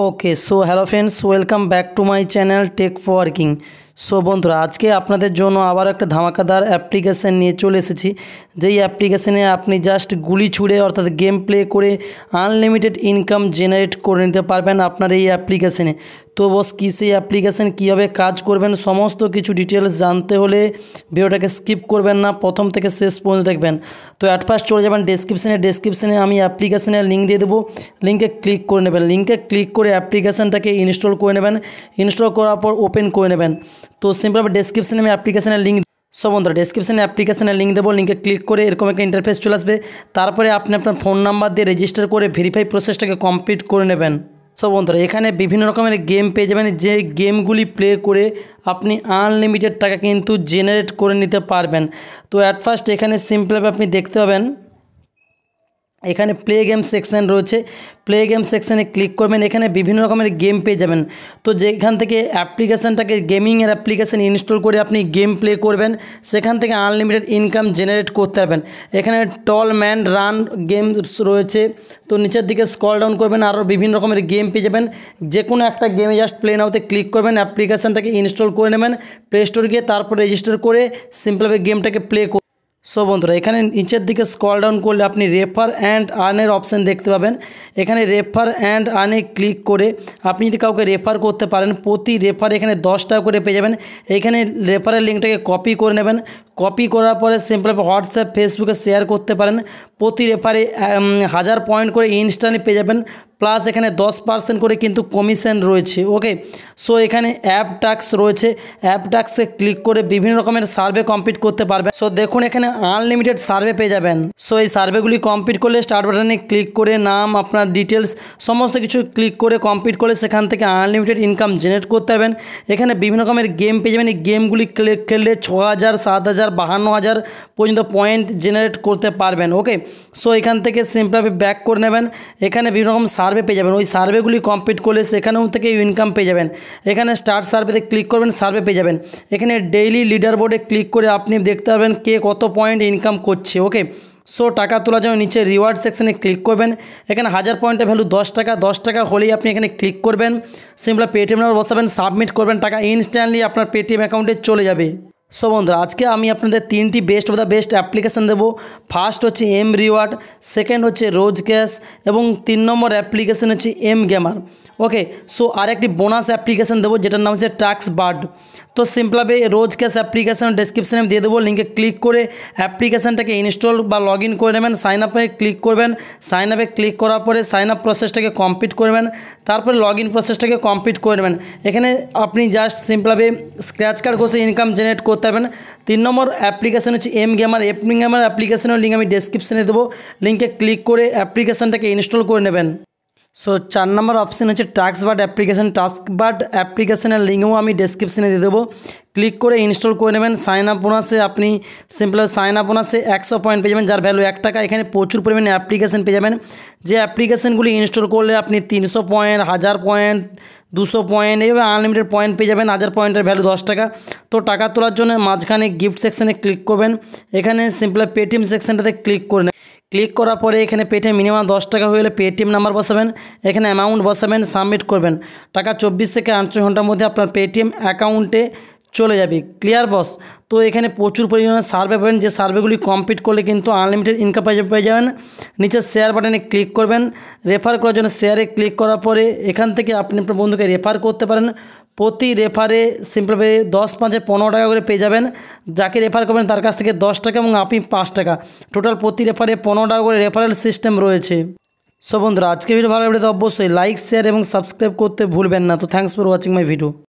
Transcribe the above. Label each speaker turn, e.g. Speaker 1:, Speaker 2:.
Speaker 1: okay so hello friends welcome back to my channel tech for working so বন্ধুরা আজকে আপনাদের জন্য আবার একটা ধামাকাদার অ্যাপ্লিকেশান নিয়ে চলে এসেছি যেই অ্যাপ্লিকেশানে আপনি জাস্ট গুলি ছুড়ে অর্থাৎ গেম প্লে করে আনলিমিটেড ইনকাম জেনারেট করে নিতে পারবেন আপনার এই অ্যাপ্লিকেশানে তো বস কী সেই অ্যাপ্লিকেশান কীভাবে কাজ করবেন সমস্ত কিছু ডিটেলস জানতে হলে ভিডিওটাকে স্কিপ করবেন না প্রথম থেকে শেষ পর্যন্ত দেখবেন তো অ্যাট ফার্স্ট চলে যাবেন ডেসক্রিপশানে ডেসক্রিপশানে আমি অ্যাপ্লিকেশানের লিঙ্ক দিয়ে দেবো লিঙ্কে ক্লিক করে নেবেন লিঙ্কে ক্লিক করে অ্যাপ্লিকেশানটাকে ইনস্টল করে নেবেন ইনস্টল করার পর ওপেন করে নেবেন তো সিম্পলভাবে ডেসক্রিপশানে আমি অ্যাপ্লিকেশনের লিঙ্ক সো বন্ধুরা ডেসক্রিপশানে অ্যাপ্লিকেশানের লিঙ্ক দেবো লিঙ্কে ক্লিক করে এরকম একটা ইন্টারফেস চলে আসবে তারপরে আপনি আপনার ফোন নাম্বার দিয়ে রেজিস্টার করে ভেরিফাই প্রসেসটাকে কমপ্লিট করে নেবেন সো বন্ধুরা এখানে বিভিন্ন রকমের গেম পেয়ে যাবেন যে গেমগুলি প্লে করে আপনি আনলিমিটেড টাকা কিন্তু জেনারেট করে নিতে পারবেন তো অ্যাট ফার্স্ট এখানে সিম্পলভাবে আপনি দেখতে পাবেন এখানে প্লে গেম সেকশান রয়েছে প্লে গেম সেকশানে ক্লিক করবেন এখানে বিভিন্ন রকমের গেম পেয়ে যাবেন তো যেখান থেকে অ্যাপ্লিকেশানটাকে গেমিংয়ের অ্যাপ্লিকেশান ইনস্টল করে আপনি গেম প্লে করবেন সেখান থেকে আনলিমিটেড ইনকাম জেনারেট করতে পারবেন এখানে টল ম্যান রান গেম রয়েছে তো নিচের দিকে স্কল ডাউন করবেন আরও বিভিন্ন রকমের গেম পেয়ে যাবেন যে কোনো একটা গেমে জাস্ট প্লে নাওতে ক্লিক করবেন অ্যাপ্লিকেশানটাকে ইনস্টল করে নেবেন প্লে স্টোর গিয়ে তারপর রেজিস্টার করে সিম্পলভাবে গেমটাকে প্লে সো বন্ধুরা এখানে নিচের দিকে স্কল ডাউন করলে আপনি রেফার অ্যান্ড আর্নের অপশান দেখতে পাবেন এখানে রেফার অ্যান্ড আর্নে ক্লিক করে আপনি যদি কাউকে রেফার করতে পারেন প্রতি রেফার এখানে দশ টাকা করে পেয়ে যাবেন এখানে রেফারের লিঙ্কটাকে কপি করে নেবেন কপি করার পরে সিম্পল হোয়াটসঅ্যাপ ফেসবুকে শেয়ার করতে পারেন প্রতি রেফারে হাজার পয়েন্ট করে ইনস্ট্যান্ট পেয়ে যাবেন প্লাস এখানে দশ পার্সেন্ট করে কিন্তু কমিশন রয়েছে ওকে সো এখানে অ্যাপ ট্যাক্স রয়েছে অ্যাপ টাক্সে ক্লিক করে বিভিন্ন রকমের সার্ভে কমপ্লিট করতে পারবেন সো দেখুন এখানে আনলিমিটেড সার্ভে পেয়ে যাবেন সো এই সার্ভেগুলি কমপ্লিট করলে স্টার্ট বাটনে ক্লিক করে নাম আপনার ডিটেলস সমস্ত কিছু ক্লিক করে কমপ্লিট করে সেখান থেকে আনলিমিটেড ইনকাম জেনারেট করতে পারবেন এখানে বিভিন্ন রকমের গেম পেয়ে যাবেন এই গেমগুলি খেললে ছ হাজার সাত হাজার বাহান্ন হাজার পর্যন্ত পয়েন্ট জেনারেট করতে পারবেন ওকে সো এখান থেকে সিম্পলভাবে ব্যাক করে নেবেন এখানে বিভিন্ন রকম সার্ভে পেয়ে যাবেন ওই সার্ভেগুলি কমপ্লিট করলে সেখানেও থেকে ইনকাম পেয়ে যাবেন এখানে স্টার্ট সার্ভেতে ক্লিক করবেন সার্ভে পেয়ে যাবেন এখানে ডেইলি লিডার বোর্ডে ক্লিক করে আপনি দেখতে পাবেন কে কত পয়েন্ট ইনকাম করছে ওকে সো টাকা তোলার জন্য নিচে রিওয়ার্ড সেকশনে ক্লিক করবেন এখানে হাজার পয়েন্টের ভ্যালু দশ টাকা দশ টাকা হলেই আপনি এখানে ক্লিক করবেন সিম্পল পেটিএম নাম্বার বসাবেন সাবমিট করবেন টাকা ইনস্ট্যান্টলি আপনার পেটিএম অ্যাকাউন্টে চলে যাবে সো বন্ধুরা আজকে আমি আপনাদের তিনটি best of the best application দেবো ফার্স্ট হচ্ছে এম রিওয়ার্ড সেকেন্ড হচ্ছে রোজ ক্যাশ এবং তিন নম্বর অ্যাপ্লিকেশান হচ্ছে এম গেমার ওকে সো আর একটি বোনাস অ্যাপ্লিকেশান দেবো যেটার নাম হচ্ছে ট্যাক্স বার্ড তো সিম্পলভাবে রোজ ক্যাশ অ্যাপ্লিকেশান ডিসক্রিপশানে দিয়ে দেবো লিঙ্কে ক্লিক করে অ্যাপ্লিকেশানটাকে ইনস্টল বা লগ ইন করে নেবেন সাইন আপে ক্লিক করবেন সাইন আপে ক্লিক করার পরে সাইন আপ প্রসেসটাকে কমপ্লিট করবেন তারপরে লগ ইন প্রসেসটাকে কমপ্লিট করে নেবেন এখানে আপনি জাস্ট সিম্পলভাবে স্ক্র্যাচ কার্ড ঘষে ইনকাম জেনারেট করতে পারবেন তিন নম্বর অ্যাপ্লিকেশান হচ্ছে এম গেমার এম গেমার অ্যাপ্লিকেশানের লিঙ্ক আমি ডেসক্রিপশানে দেবো লিঙ্কে ক্লিক করে অ্যাপ্লিকেশানটাকে ইনস্টল করে নেবেন সো চার নম্বর অপশান হচ্ছে task but application task but অ্যাপ্লিকেশানের লিঙ্কও আমি ডেসক্রিপশানে দিয়ে দেবো ক্লিক করে ইনস্টল করে নেবেন সাইন আপ ওনাসে আপনি সিম্পল সাইন আপ ওনাসে একশো পয়েন্ট পেয়ে যাবেন যার ভ্যালু এক টাকা এখানে প্রচুর পরিমাণে অ্যাপ্লিকেশান পেয়ে যাবেন যে অ্যাপ্লিকেশানগুলি ইনস্টল করলে আপনি তিনশো পয়েন্ট হাজার পয়েন্ট দুশো পয়েন্ট এইভাবে আনলিমিটেড পয়েন্ট পেয়ে যাবেন হাজার পয়েন্টের ভ্যালু দশ টাকা তো টাকা তোলার জন্য মাঝখানে গিফট সেকশানে ক্লিক করবেন এখানে সিম্পল পেটিএম সেকশানটাতে ক্লিক করে নেবেন ক্লিক করার পরে এখানে পেটিএম মিনিমাম দশ টাকা হয়ে গেলে পেটিএম নাম্বার বসাবেন এখানে অ্যামাউন্ট বসাবেন সাবমিট করবেন টাকা চব্বিশ থেকে আটচল্লিশ ঘন্টার মধ্যে আপনার পেটিএম অ্যাকাউন্টে চলে যাবে ক্লিয়ার বস তো এখানে প্রচুর পরিমাণে সার্ভে পাবেন যে সার্ভেগুলি কমপ্লিট করলে কিন্তু আনলিমিটেড ইনকাম পেয়ে যাবেন নিচের শেয়ার বাটনে ক্লিক করবেন রেফার করার জন্য শেয়ারে ক্লিক করার পরে এখান থেকে আপনি আপনার বন্ধুকে রেফার করতে পারেন প্রতি রেফারে সিম্পলভাবে দশ পাঁচে পনেরো টাকা করে পেয়ে যাবেন যাকে রেফার করবেন তার কাছ থেকে দশ টাকা এবং আপনি পাঁচ টাকা টোটাল প্রতি রেফারে পনেরো টাকা করে রেফারেল সিস্টেম রয়েছে সো বন্ধুরা আজকে ভিডিও ভালো লাগলে তো অবশ্যই লাইক শেয়ার এবং সাবস্ক্রাইব করতে ভুলবেন না তো thanks for watching my video